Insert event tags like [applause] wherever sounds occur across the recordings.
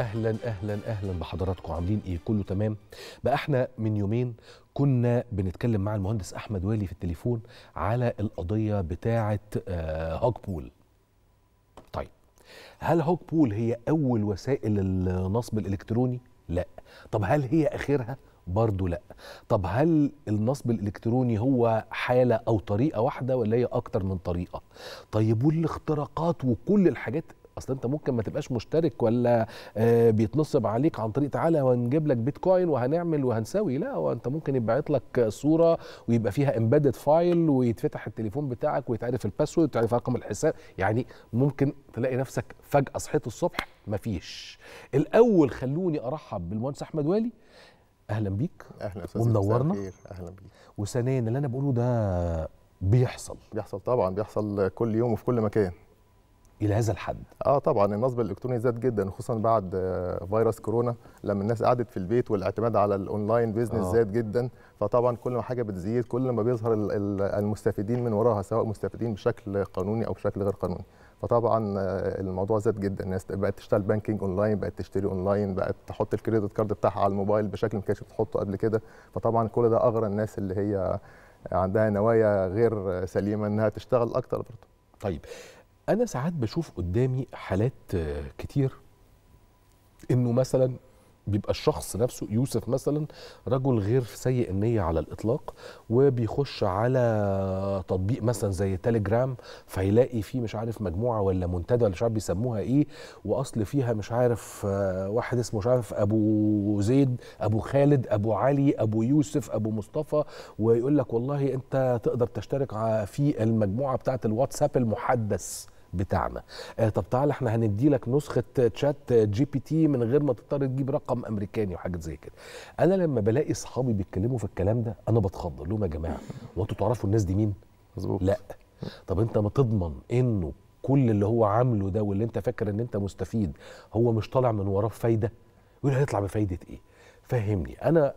اهلا اهلا اهلا بحضراتكم عاملين ايه كله تمام بقى احنا من يومين كنا بنتكلم مع المهندس احمد والي في التليفون على القضيه بتاعه آه، هوك بول طيب هل هوك بول هي اول وسائل النصب الالكتروني لا طب هل هي اخرها برضه لا طب هل النصب الالكتروني هو حاله او طريقه واحده ولا هي اكتر من طريقه طيب والاختراقات وكل الحاجات اصل انت ممكن ما تبقاش مشترك ولا آه، بيتنصب عليك عن طريق تعالى ونجيب لك بيتكوين وهنعمل وهنسوي لا هو انت ممكن يبعت لك صوره ويبقى فيها امبيدد فايل ويتفتح التليفون بتاعك ويتعرف الباسورد وتعرف رقم الحساب يعني ممكن تلاقي نفسك فجاه صحيت الصبح مفيش الاول خلوني ارحب بالمهندس احمد والي اهلا بيك اهلا استاذ ومنورنا اهلا بيك وثانيا اللي انا بقوله ده بيحصل بيحصل طبعا بيحصل كل يوم وفي كل مكان الى هذا الحد اه طبعا النصب الالكتروني زاد جدا خصوصا بعد آه، فيروس كورونا لما الناس قعدت في البيت والاعتماد على الاونلاين بيزنس آه. زاد جدا فطبعا كل ما حاجه بتزيد كل ما بيظهر المستفيدين من وراها سواء مستفيدين بشكل قانوني او بشكل غير قانوني فطبعا آه، الموضوع زاد جدا الناس بقت تشتغل بانكينج اونلاين بقت تشتري اونلاين بقت تحط الكريدت كارد بتاعها على الموبايل بشكل ما كانتش بتحطه قبل كده فطبعا كل ده اغرى الناس اللي هي عندها نوايا غير آه، سليمه انها تشتغل اكتر برضه طيب انا ساعات بشوف قدامي حالات كتير انه مثلا بيبقى الشخص نفسه يوسف مثلا رجل غير سيء النيه على الاطلاق وبيخش على تطبيق مثلا زي تليجرام فيلاقي فيه مش عارف مجموعه ولا منتدى ولا مش عارف بيسموها ايه واصل فيها مش عارف آه، واحد اسمه مش عارف ابو زيد ابو خالد ابو علي ابو يوسف ابو مصطفى ويقول لك والله انت تقدر تشترك في المجموعه بتاعه الواتساب المحدث بتاعنا آه طب تعالى احنا هندي لك نسخه تشات جي بي تي من غير ما تضطر تجيب رقم امريكاني وحاجات زي كده انا لما بلاقي اصحابي بيتكلموا في الكلام ده انا بتخض اقول لهم يا جماعه هو انتوا تعرفوا الناس دي مين مظبوط لا طب انت ما تضمن انه كل اللي هو عامله ده واللي انت فاكر ان انت مستفيد هو مش طالع من وراه فايده يقول هيطلع بفايده ايه فهمني انا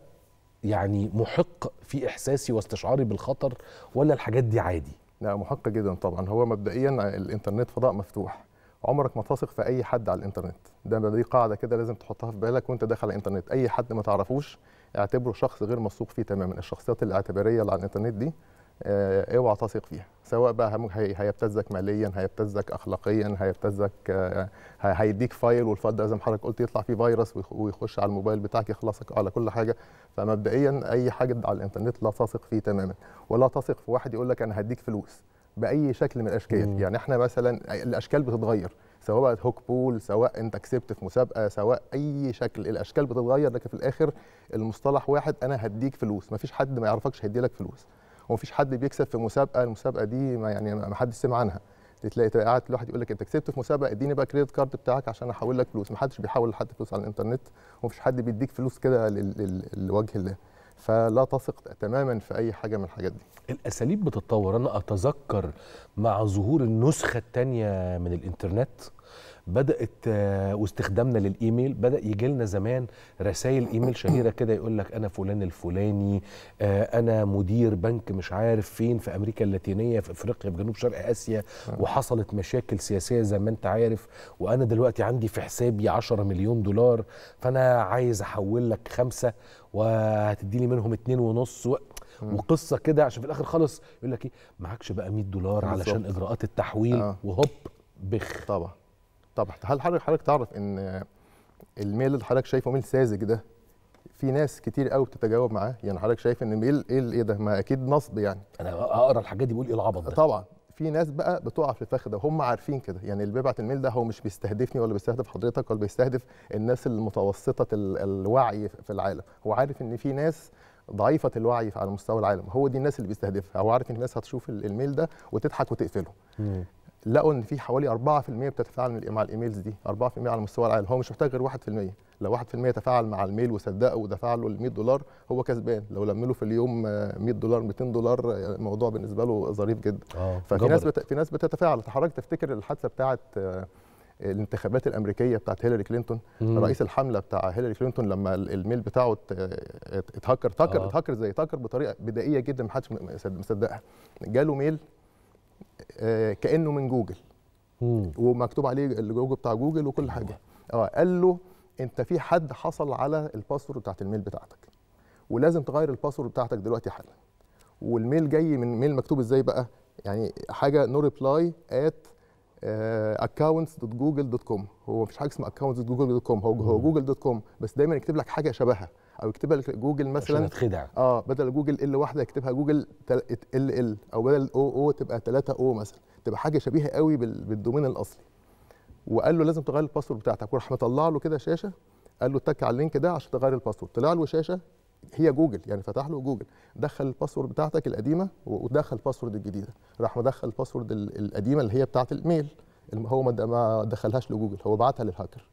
يعني محق في احساسي واستشعاري بالخطر ولا الحاجات دي عادي لا محق جدا طبعا هو مبدئيا الانترنت فضاء مفتوح عمرك ما تثق في اي حد على الانترنت ده دي قاعده كده لازم تحطها في بالك وانت داخل على الانترنت اي حد ما تعرفوش اعتبره شخص غير موثوق فيه تماما الشخصيات الاعتباريه اللي على الانترنت دي آه، اوعى تثق فيها سواء بقى هيبتزك ماليا هيبتزك اخلاقيا هيبتزك آه، آه، هيديك فايل والفايل ده زي ما حضرتك قلت يطلع فيه فيروس ويخش على الموبايل بتاعك يخلصك على كل حاجه فمبدئيا اي حاجه على الانترنت لا تثق فيه تماما ولا تثق في واحد يقول لك انا هديك فلوس باي شكل من الاشكال مم. يعني احنا مثلا الاشكال بتتغير سواء بقت هوك بول سواء انت كسبت في مسابقه سواء اي شكل الاشكال بتتغير لكن في الاخر المصطلح واحد انا هديك فلوس مفيش حد ما يعرفكش هيدي لك فلوس ومفيش حد بيكسب في مسابقه المسابقه دي ما يعني ما حدش سمع عنها تلاقي قاعد الواحد يقول لك انت كسبت في مسابقه اديني بقى كريدت كارد بتاعك عشان احول لك فلوس ما حدش بيحول لحد فلوس على الانترنت ومفيش حد بيديك فلوس كده لوجه الله فلا تثق تماما في اي حاجه من الحاجات دي الاساليب بتتطور انا اتذكر مع ظهور النسخه الثانيه من الانترنت بدات آه، واستخدامنا للايميل بدا يجي لنا زمان رسائل ايميل شهيره كده يقول لك انا فلان الفلاني آه، انا مدير بنك مش عارف فين في امريكا اللاتينيه في افريقيا في جنوب شرق اسيا آه. وحصلت مشاكل سياسيه زي ما انت عارف وانا دلوقتي عندي في حسابي 10 مليون دولار فانا عايز احول لك خمسه وهتدي لي منهم اتنين ونص و... وقصه كده عشان في الاخر خالص يقول لك ايه معكش بقى 100 دولار علشان اجراءات التحويل آه. وهوب بخ طبعا طب هل حضرتك حضرتك تعرف ان الميل اللي حضرتك شايفه ميل ساذج ده في ناس كتير قوي بتتجاوب معاه يعني حضرتك شايف ان ميل ايه ايه ده ما اكيد نصب يعني انا اقرا الحاجات دي بقول ايه العبط ده طبعا في ناس بقى بتقع في الفخ ده وهم عارفين كده يعني اللي بيبعت الميل ده هو مش بيستهدفني ولا بيستهدف حضرتك ولا بيستهدف الناس المتوسطه الوعي في العالم هو عارف ان في ناس ضعيفه الوعي على مستوى العالم هو دي الناس اللي بيستهدفها هو عارف ان الناس هتشوف الميل ده وتضحك وتقفله لقوا ان في حوالي 4% بتتفاعل مع الايميلز دي 4% على مستوى العالم هو مش محتاج غير 1% لو 1% تفاعل مع الميل وصدقه ودفع له ال 100 دولار هو كسبان لو لم له في اليوم 100 آه، دولار 200 دولار آه، الموضوع بالنسبه له ظريف جدا آه ففي ناس بت... في ناس بتتفاعل حضرتك تفتكر الحادثه بتاعه آه، الانتخابات الامريكيه بتاعت هيلاري كلينتون مم. رئيس الحمله بتاع هيلاري كلينتون لما الميل بتاعه اتهكر تاكر آه. اتهكر زي تاكر بطريقه بدائيه جدا ما حدش مصدقها جاله ميل آه، كانه من جوجل مم. ومكتوب عليه اللوجو بتاع جوجل وكل حاجه أيوة. اه قال له انت في حد حصل على الباسورد بتاعت الميل بتاعتك ولازم تغير الباسورد بتاعتك دلوقتي حالا والميل جاي من ميل مكتوب ازاي بقى يعني حاجه نو ريبلاي ات اكونتس دوت جوجل دوت كوم هو مفيش حاجه اسمها اكونتس دوت جوجل دوت كوم هو جوجل دوت كوم بس دايما يكتب لك حاجه شبهها او يكتبها لك جوجل مثلا عشان تخدع اه بدل جوجل ال واحده يكتبها جوجل تل... ال ال او بدل او او تبقى 3 او مثلا تبقى حاجه شبيهه قوي بال... بالدومين الاصلي وقال له لازم تغير الباسورد بتاعتك وراح مطلع له كده شاشه قال له اتك على اللينك ده عشان تغير الباسورد طلع له شاشه هي جوجل يعني فتح له جوجل دخل الباسورد بتاعتك القديمه ودخل الباسورد الجديده راح مدخل الباسورد القديمه اللي هي بتاعه الميل هو ما دخلهاش لجوجل هو بعتها للهاكر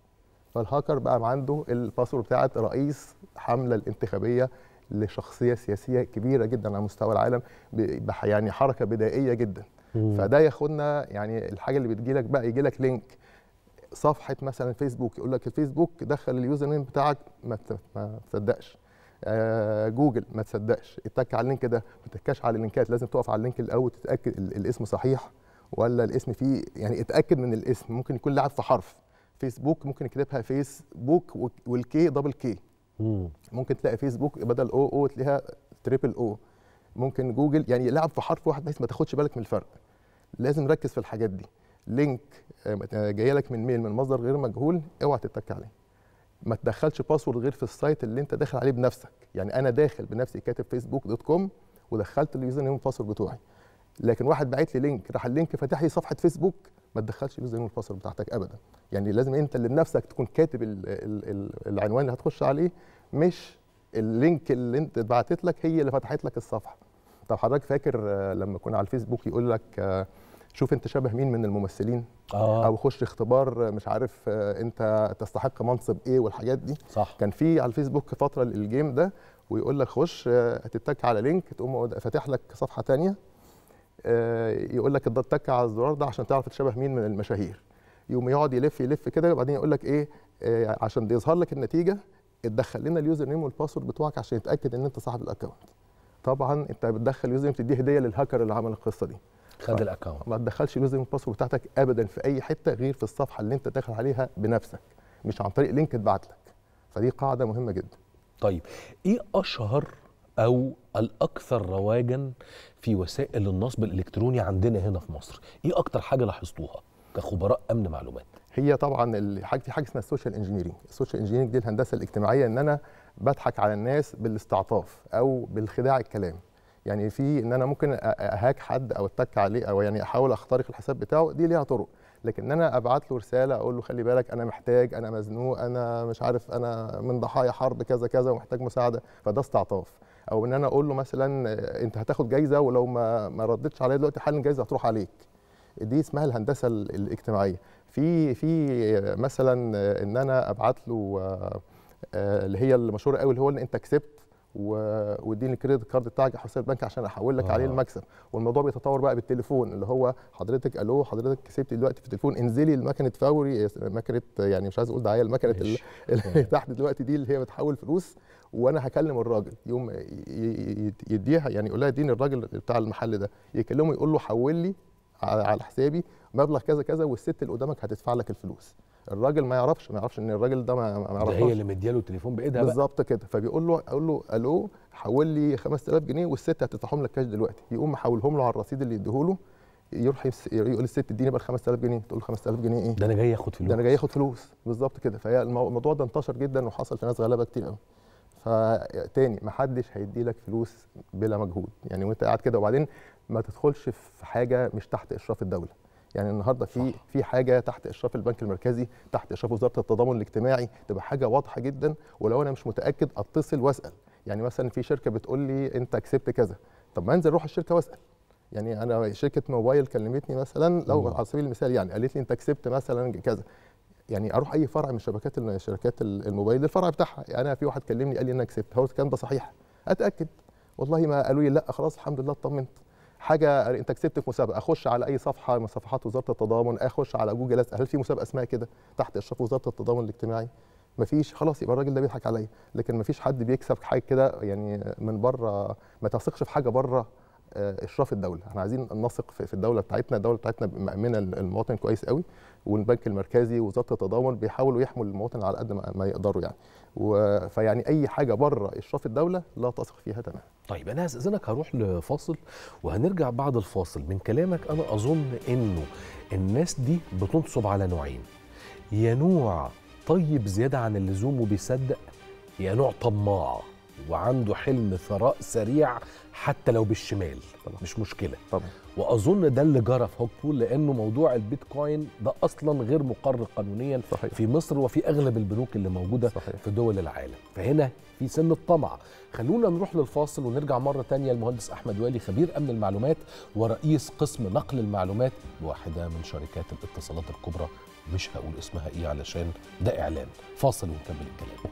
فالهاكر بقى عنده الباسورد بتاعت رئيس حمله الانتخابيه لشخصيه سياسيه كبيره جدا على مستوى العالم يعني حركه بدائيه جدا مم. فده ياخدنا يعني الحاجه اللي بتجي لك بقى يجي لك لينك صفحه مثلا فيسبوك يقول لك الفيسبوك دخل اليوزر نيم بتاعك ما تصدقش آه جوجل ما تصدقش اتك على اللينك ده ما تتكاش على اللينكات لازم تقف على اللينك الاول تتاكد الاسم صحيح ولا الاسم فيه يعني اتاكد من الاسم ممكن يكون لعب في حرف فيسبوك ممكن نكتبها فيسبوك والكي دبل كي ممكن تلاقي فيسبوك بدل او او تلاقيها تريبل او ممكن جوجل يعني لعب في حرف واحد بحيث ما تاخدش بالك من الفرق لازم نركز في الحاجات دي لينك آه، جاي لك من ميل من مصدر غير مجهول اوعى تتك عليه ما تدخلش باسورد غير في السايت اللي انت داخل عليه بنفسك يعني انا داخل بنفسي كاتب فيسبوك دوت كوم ودخلت اليوزر نيم والباسورد بتوعي لكن واحد باعت لي لينك راح اللينك فاتح لي صفحه فيسبوك ما تدخلش فلوس زي الفصل بتاعتك ابدا يعني لازم انت اللي بنفسك تكون كاتب الـ الـ الـ العنوان اللي هتخش عليه مش اللينك اللي انت اتبعتت لك هي اللي فتحت لك الصفحه طب حضرتك فاكر آه، لما كنا على الفيسبوك يقول لك آه، شوف انت شبه مين من الممثلين آه. او خش اختبار آه، مش عارف انت تستحق منصب ايه والحاجات دي صح. كان في على الفيسبوك فتره الجيم ده ويقول لك خش تتك على لينك تقوم فاتح لك صفحه ثانيه آه، يقول لك تك على الزرار ده عشان تعرف تشبه مين من المشاهير يقوم يقعد يلف يلف كده وبعدين يقول لك ايه آه، عشان يظهر لك النتيجه اتدخل لنا اليوزر نيم والباسورد بتوعك عشان يتاكد ان انت صاحب الاكونت طبعا انت بتدخل اليوزر نيم تديه هديه للهاكر اللي عمل القصه دي خد الاكونت ما تدخلش اليوزر نيم والباسورد بتاعتك ابدا في اي حته غير في الصفحه اللي انت داخل عليها بنفسك مش عن طريق لينك اتبعت لك فدي قاعده مهمه جدا طيب ايه اشهر او الاكثر رواجا في وسائل النصب الالكتروني عندنا هنا في مصر ايه اكتر حاجه لاحظتوها كخبراء امن معلومات هي طبعا الحاجة في حاجه اسمها السوشيال انجينيرنج السوشيال انجينيرنج دي الهندسه الاجتماعيه ان انا بضحك على الناس بالاستعطاف او بالخداع الكلام يعني في ان انا ممكن اهاك حد او اتك عليه او يعني احاول اخترق الحساب بتاعه دي ليها طرق لكن ان انا ابعت له رساله اقول له خلي بالك انا محتاج انا مزنوق انا مش عارف انا من ضحايا حرب كذا كذا ومحتاج مساعده فده استعطاف او ان انا اقول له مثلا آه، انت هتاخد جايزه ولو ما ما ردتش عليا دلوقتي حالا الجايزه هتروح عليك دي اسمها الهندسه الاجتماعيه في في آه، مثلا آه، ان انا ابعت له اللي هي المشهوره قوي اللي هو ان انت كسبت واديني الكريدت كارد بتاعك حساب البنك عشان احول لك آه. عليه المكسب والموضوع بيتطور بقى بالتليفون اللي هو حضرتك الو حضرتك كسبت دلوقتي في التليفون انزلي لمكنه فوري مكنه يعني مش عايز اقول دعايه المكنه [laughs] اللي, اللي آه. تحت دلوقتي دي اللي هي بتحول فلوس وانا هكلم الراجل يوم يديها يعني يقول لها اديني الراجل بتاع المحل ده يكلمه يقول له حول لي على حسابي مبلغ كذا كذا والست اللي قدامك هتدفع لك الفلوس الراجل ما يعرفش ما يعرفش ان الراجل ده ما, يعرفش هي اللي مدياله التليفون بايدها بالظبط كده فبيقول له اقول له الو حول لي 5000 جنيه والست هتدفعهم لك كاش دلوقتي يقوم محولهم له على الرصيد اللي يديه له يروح يقول الست اديني بقى 5000 جنيه تقول له 5000 جنيه ايه ده انا جاي اخد فلوس ده انا جاي اخد فلوس بالظبط كده فهي الموضوع ده انتشر جدا وحصل في ناس غلابه كتير قوي فتاني ما حدش هيدي لك فلوس بلا مجهود يعني وانت قاعد كده وبعدين ما تدخلش في حاجه مش تحت اشراف الدوله يعني النهارده في في حاجه تحت اشراف البنك المركزي تحت اشراف وزاره التضامن الاجتماعي تبقى حاجه واضحه جدا ولو انا مش متاكد اتصل واسال يعني مثلا في شركه بتقول لي انت كسبت كذا طب ما انزل اروح الشركه واسال يعني انا شركه موبايل كلمتني مثلا لو على سبيل المثال يعني قالت لي انت كسبت مثلا كذا يعني اروح اي فرع من شبكات شركات الموبايل الفرع بتاعها يعني انا في واحد كلمني قال لي ان انا كسبت هو الكلام ده صحيح اتاكد والله ما قالوا لي لا خلاص الحمد لله اطمنت حاجه انت كسبت في مسابقه اخش على اي صفحه من صفحات وزاره التضامن اخش على جوجل اسال هل في مسابقه اسمها كده تحت اشراف وزاره التضامن الاجتماعي مفيش خلاص يبقى الراجل ده بيضحك عليا لكن مفيش حد بيكسب حاجه كده يعني من بره ما تثقش في حاجه بره آه، اشراف الدوله احنا عايزين نثق في الدوله بتاعتنا الدوله بتاعتنا مامنه المواطن كويس قوي والبنك المركزي ووزاره التضامن بيحاولوا يحموا المواطن على قد ما يقدروا يعني فيعني اي حاجه بره اشراف الدوله لا تثق فيها تماما طيب انا هستاذنك هروح لفاصل وهنرجع بعد الفاصل من كلامك انا اظن انه الناس دي بتنصب على نوعين يا نوع طيب زياده عن اللزوم وبيصدق يا نوع طماع وعنده حلم ثراء سريع حتى لو بالشمال طبعا. مش مشكله طبعا. واظن ده اللي جرى في بول لانه موضوع البيتكوين ده اصلا غير مقر قانونيا صحيح. في مصر وفي اغلب البنوك اللي موجوده صحيح. في دول العالم فهنا في سن الطمع خلونا نروح للفاصل ونرجع مره تانية المهندس احمد والي خبير امن المعلومات ورئيس قسم نقل المعلومات بواحده من شركات الاتصالات الكبرى مش هقول اسمها ايه علشان ده اعلان فاصل ونكمل الكلام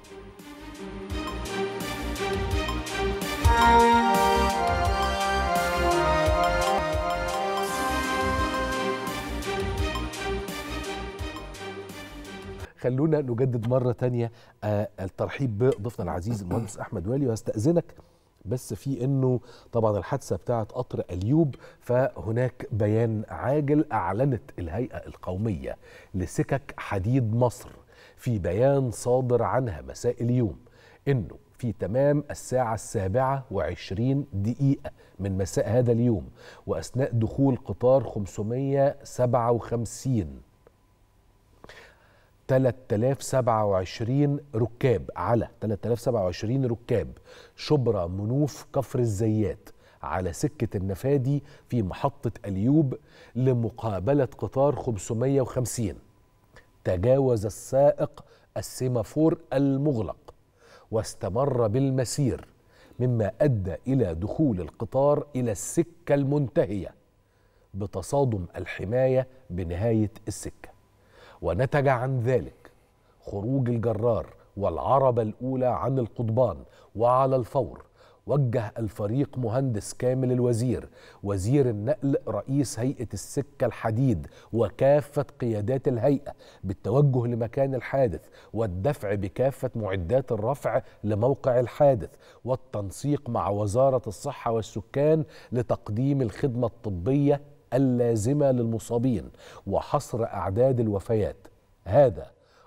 خلونا نجدد مرة تانية آه، الترحيب بضيفنا العزيز المهندس أحمد والي وهستأذنك بس في انه طبعا الحادثه بتاعه قطر اليوب فهناك بيان عاجل اعلنت الهيئه القوميه لسكك حديد مصر في بيان صادر عنها مساء اليوم انه في تمام الساعة السابعة وعشرين دقيقة من مساء هذا اليوم وأثناء دخول قطار 557 3027 ركاب على 3027 ركاب شبرا منوف كفر الزيات على سكة النفادي في محطة أليوب لمقابلة قطار 550 تجاوز السائق السيمافور المغلق واستمر بالمسير مما أدى إلى دخول القطار إلى السكة المنتهية بتصادم الحماية بنهاية السكة ونتج عن ذلك خروج الجرار والعربة الأولى عن القضبان وعلى الفور وجه الفريق مهندس كامل الوزير وزير النقل رئيس هيئة السكة الحديد وكافة قيادات الهيئة بالتوجه لمكان الحادث والدفع بكافة معدات الرفع لموقع الحادث والتنسيق مع وزارة الصحة والسكان لتقديم الخدمة الطبية اللازمه للمصابين وحصر اعداد الوفيات هذا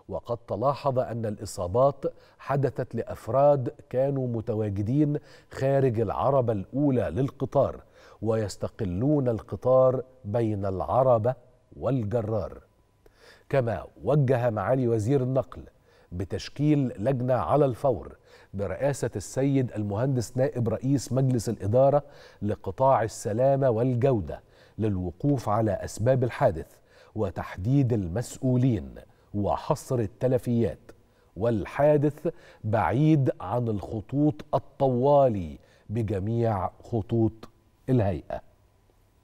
وقد تلاحظ ان الاصابات حدثت لافراد كانوا متواجدين خارج العربه الاولى للقطار ويستقلون القطار بين العربه والجرار كما وجه معالي وزير النقل بتشكيل لجنه على الفور برئاسه السيد المهندس نائب رئيس مجلس الاداره لقطاع السلامه والجوده للوقوف على أسباب الحادث وتحديد المسؤولين وحصر التلفيات والحادث بعيد عن الخطوط الطوالي بجميع خطوط الهيئة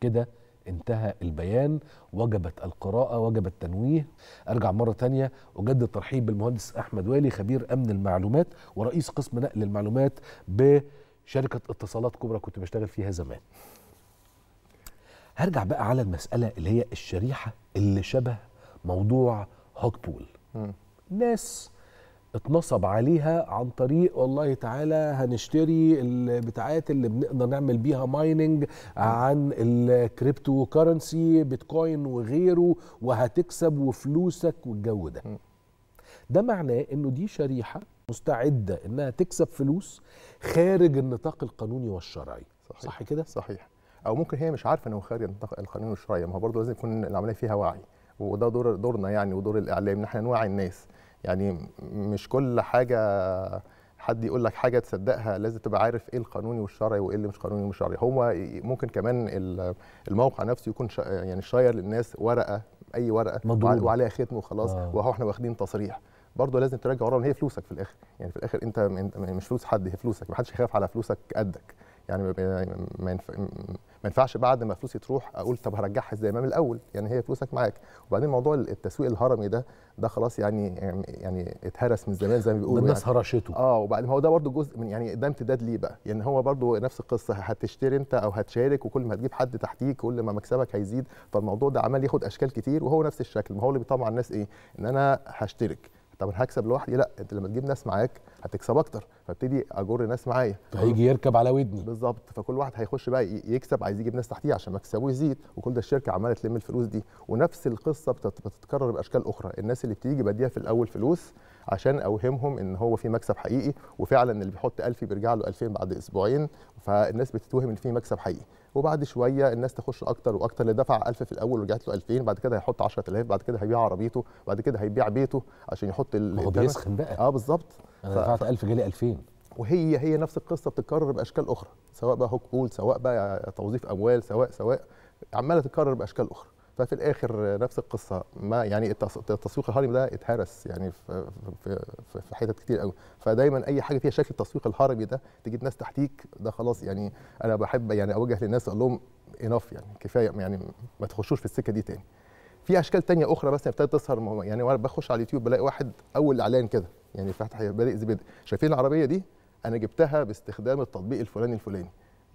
كده انتهى البيان وجبت القراءة وجب التنويه أرجع مرة تانية أجدد الترحيب بالمهندس أحمد والي خبير أمن المعلومات ورئيس قسم نقل المعلومات بشركة اتصالات كبرى كنت بشتغل فيها زمان هرجع بقى على المساله اللي هي الشريحه اللي شبه موضوع هوك بول ناس اتنصب عليها عن طريق والله تعالى هنشتري البتاعات اللي بنقدر نعمل بيها مايننج عن الكريبتو كرنسي بيتكوين وغيره وهتكسب وفلوسك والجو ده ده معناه انه دي شريحه مستعده انها تكسب فلوس خارج النطاق القانوني والشرعي صحيح. صح كده صحيح او ممكن هي مش عارفه انه خارج القانون الشرعي ما هو برضه لازم يكون العمليه فيها وعي وده دور دورنا يعني ودور الاعلام ان احنا نوعي الناس يعني مش كل حاجه حد يقول لك حاجه تصدقها لازم تبقى عارف ايه القانوني والشرعي وايه اللي مش قانوني ومش شرعي هو ممكن كمان الموقع نفسه يكون شا يعني شاير للناس ورقه اي ورقه مضروب. وعليها ختم وخلاص آه. وهو احنا واخدين تصريح برضه لازم تراجع ورا هي فلوسك في الاخر يعني في الاخر انت مش فلوس حد هي فلوسك محدش يخاف على فلوسك قدك يعني ما ينفع ما ينفعش بعد ما فلوسي تروح اقول طب هرجعها ازاي ما من الاول يعني هي فلوسك معاك وبعدين موضوع التسويق الهرمي ده ده خلاص يعني يعني اتهرس من زمان زي ما بيقولوا الناس يعني. هرشته اه وبعدين هو ده برضه جزء من يعني ده امتداد ليه بقى يعني هو برضه نفس القصه هتشتري انت او هتشارك وكل ما هتجيب حد تحتيك كل ما مكسبك هيزيد فالموضوع ده عمال ياخد اشكال كتير وهو نفس الشكل ما هو اللي بيطمع الناس ايه ان انا هشترك طب انا هكسب لوحدي لا انت لما تجيب ناس معاك هتكسب اكتر فابتدي اجر ناس معايا هيجي يركب على ودني بالظبط فكل واحد هيخش بقى يكسب عايز يجيب ناس تحتيه عشان مكسبه يزيد وكل ده الشركه عماله تلم الفلوس دي ونفس القصه بتتكرر باشكال اخرى الناس اللي بتيجي بديها في الاول فلوس عشان اوهمهم ان هو في مكسب حقيقي وفعلا اللي بيحط 1000 بيرجع له 2000 بعد اسبوعين فالناس بتتوهم ان في مكسب حقيقي وبعد شويه الناس تخش اكتر واكتر اللي دفع 1000 في الاول ورجعت له 2000 بعد كده هيحط 10000 بعد كده هيبيع عربيته بعد كده هيبيع بيته عشان يحط ال هو بيسخن بقى اه بالظبط انا ف... دفعت 1000 جالي 2000 وهي هي نفس القصه بتتكرر باشكال اخرى سواء بقى هوك بول سواء بقى توظيف اموال سواء سواء عماله تتكرر باشكال اخرى ففي الاخر نفس القصه ما يعني التسويق الهرمي ده اتهرس يعني في في في حتت كتير قوي فدايما اي حاجه فيها شكل التسويق الهرمي ده تجد ناس تحتيك ده خلاص يعني انا بحب يعني اوجه للناس اقول لهم اناف يعني كفايه يعني ما تخشوش في السكه دي تاني في اشكال تانية اخرى مثلا ابتدت تظهر يعني وانا بخش على اليوتيوب بلاقي واحد اول اعلان كده يعني فتح بادئ زبيد شايفين العربيه دي انا جبتها باستخدام التطبيق الفلاني الفلاني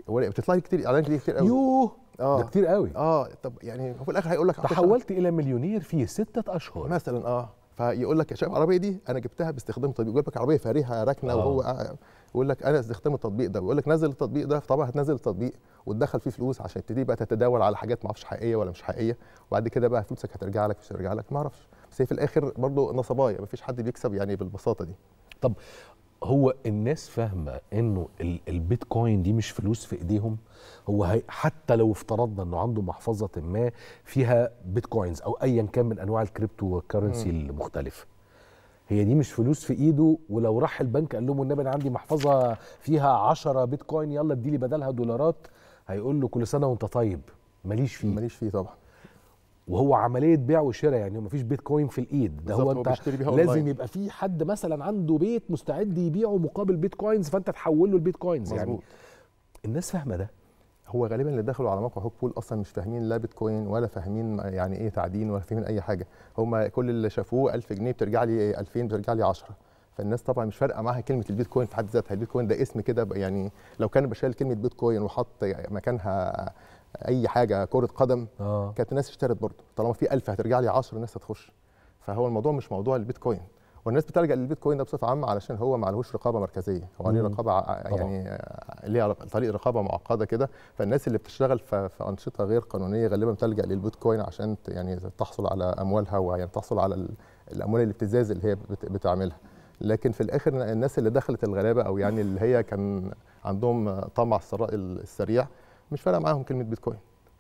بتطلع لي كتير اعلانات كتير كتير قوي يوه اه ده كتير قوي اه طب يعني هو في الاخر هيقول لك تحولت الى مليونير في سته اشهر مثلا اه فيقول لك يا شباب العربيه دي انا جبتها باستخدام تطبيق يقول لك عربيه فريهة راكنه آه. وهو يقول لك انا استخدمت التطبيق ده ويقول لك نزل التطبيق ده فطبعا هتنزل التطبيق وتدخل فيه فلوس عشان تبتدي بقى تتداول على حاجات ما اعرفش حقيقيه ولا مش حقيقيه وبعد كده بقى فلوسك هترجع لك مش هترجع لك ما اعرفش بس هي في الاخر برضه نصبايه ما فيش حد بيكسب يعني بالبساطه دي طب هو الناس فاهمه انه البيتكوين دي مش فلوس في ايديهم هو هي حتى لو افترضنا انه عنده محفظه ما فيها بيتكوينز او ايا كان من انواع الكريبتو كارنسي المختلفه هي دي مش فلوس في ايده ولو راح البنك قال لهم والنبي انا عندي محفظه فيها 10 بيتكوين يلا اديلي بدلها دولارات هيقول له كل سنه وانت طيب ماليش فيه ماليش فيه طبعا وهو عمليه بيع وشراء يعني ما فيش بيتكوين في الايد ده هو انت لازم يبقى في حد مثلا عنده بيت مستعد يبيعه مقابل بيتكوينز فانت تحول له البيتكوينز يعني الناس فاهمه ده هو غالبا اللي دخلوا على موقع هوب بول اصلا مش فاهمين لا بيتكوين ولا فاهمين يعني ايه تعدين ولا فاهمين اي حاجه هم كل اللي شافوه 1000 جنيه بترجع لي 2000 بترجع لي 10 فالناس طبعا مش فارقه معاها كلمه البيتكوين في حد ذاتها البيتكوين ده اسم كده يعني لو كان بشال كلمه بيتكوين وحط مكانها اي حاجه كره قدم آه. كانت الناس اشترت برضه طالما في 1000 هترجع لي 10 الناس هتخش فهو الموضوع مش موضوع البيتكوين والناس بتلجا للبيتكوين ده بصفه عامه علشان هو ما عليهوش رقابه مركزيه هو عليه رقابه يعني ليه طريق رقابه معقده كده فالناس اللي بتشتغل في انشطه غير قانونيه غالبا بتلجا للبيتكوين عشان يعني تحصل على اموالها ويعني تحصل على الاموال الابتزاز اللي هي بتعملها لكن في الاخر الناس اللي دخلت الغلابه او يعني اللي هي كان عندهم طمع الثراء السريع مش فارقه معاهم كلمه بيتكوين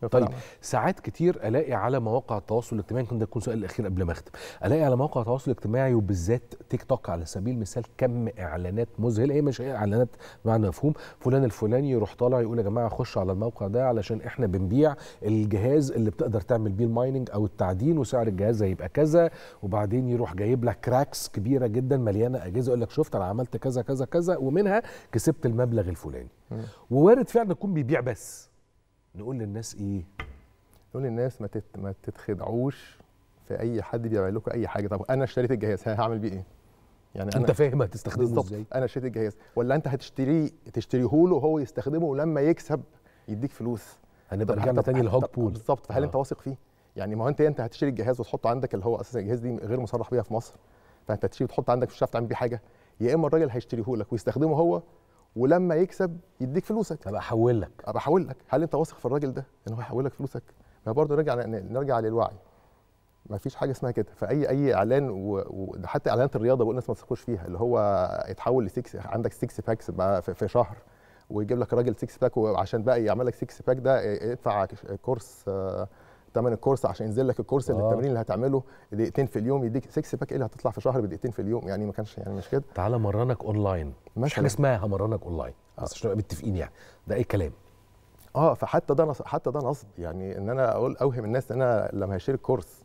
طيب ساعات كتير الاقي على مواقع التواصل الاجتماعي ده يكون سؤال الاخير قبل ما اختم الاقي على مواقع التواصل الاجتماعي وبالذات تيك توك على سبيل المثال كم اعلانات مذهله إيه، هي مش اعلانات بمعنى مفهوم فلان الفلاني يروح طالع يقول يا جماعه خش على الموقع ده علشان احنا بنبيع الجهاز اللي بتقدر تعمل بيه المايننج او التعدين وسعر الجهاز هيبقى كذا وبعدين يروح جايب لك كراكس كبيره جدا مليانه اجهزه يقول لك شفت انا عملت كذا كذا كذا ومنها كسبت المبلغ الفلاني ووارد فعلا يكون بيبيع بس نقول للناس ايه؟ نقول للناس ما تت... ما تتخدعوش في اي حد بيبيع لكم اي حاجه طب انا اشتريت الجهاز هعمل بيه ايه؟ يعني أنا انت فاهم هتستخدمه ازاي؟ انا اشتريت الجهاز ولا انت هتشتريه تشتريه له وهو يستخدمه ولما يكسب يديك فلوس هنبقى رجعنا تاني للهوج بول بالظبط فهل آه. انت واثق فيه؟ يعني ما هو انت انت هتشتري الجهاز وتحطه عندك اللي هو اساسا الجهاز دي غير مصرح بيها في مصر فانت هتشتري وتحط عندك مش هتعرف تعمل بيه حاجه يا اما الراجل هيشتريه لك ويستخدمه هو ولما يكسب يديك فلوسك ابقى احول لك ابقى احول لك هل انت واثق في الراجل ده ان هو هيحول لك فلوسك ما برضه نرجع نرجع للوعي ما فيش حاجه اسمها كده فاي اي اعلان وده حتى اعلانات الرياضه بقول الناس ما تثقوش فيها اللي هو يتحول لسكس عندك 6 باكس بقى في شهر ويجيب لك راجل 6 باك وعشان بقى يعمل لك 6 باك ده ادفع كورس آه ثمن الكورس عشان ينزل لك الكورس آه. اللي التمرين اللي هتعمله دقيقتين في اليوم يديك 6 باك ايه اللي هتطلع في شهر بدقيقتين في اليوم يعني ما كانش يعني مش كده تعالى مرنك اونلاين مش حاجه اسمها همرنك اونلاين آه. بس عشان نبقى متفقين يعني ده ايه كلام اه فحتى ده حتى ده نصب يعني ان انا اقول اوهم الناس ان انا لما هيشتري الكورس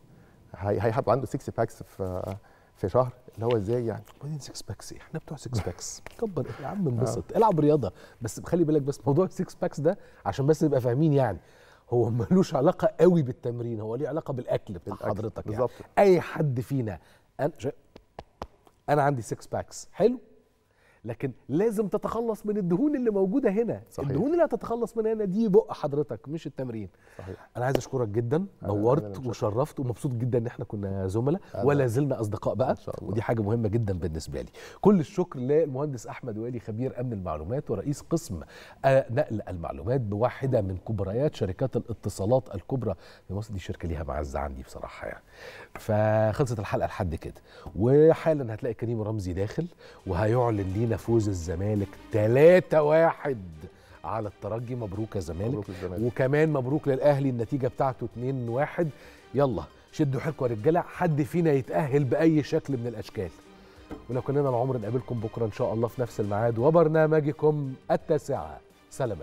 هيحط عنده 6 باكس في في شهر اللي هو ازاي يعني وبعدين 6 باكس إيه؟ احنا بتوع 6 باكس [laughs] كبر إيه يا عم آه. انبسط العب رياضه بس خلي بالك بس موضوع 6 باكس ده عشان بس نبقى فاهمين يعني هو ملوش علاقه قوي بالتمرين هو ليه علاقه بالاكل بتاع بالأكل. حضرتك يعني اي حد فينا انا انا عندي 6 باكس حلو لكن لازم تتخلص من الدهون اللي موجوده هنا صحيح. الدهون اللي هتتخلص منها هنا دي بق حضرتك مش التمرين صحيح. انا عايز اشكرك جدا نورت وشرفت ومبسوط جدا ان احنا كنا زملاء ولا زلنا اصدقاء بقى إن شاء الله. ودي حاجه مهمه جدا بالنسبه لي كل الشكر للمهندس احمد والي خبير امن المعلومات ورئيس قسم آه، نقل المعلومات بواحده من كبريات شركات الاتصالات الكبرى في مصر دي شركه ليها معزه عندي بصراحه يعني فخلصت الحلقه لحد كده وحالا هتلاقي كريم رمزي داخل وهيعلن لينا لينا فوز الزمالك 3-1 على الترجي مبروك يا زمالك وكمان مبروك للاهلي النتيجه بتاعته 2-1 يلا شدوا حيلكم يا رجاله حد فينا يتاهل باي شكل من الاشكال ولو كلنا العمر نقابلكم بكره ان شاء الله في نفس الميعاد وبرنامجكم التاسعه سلامات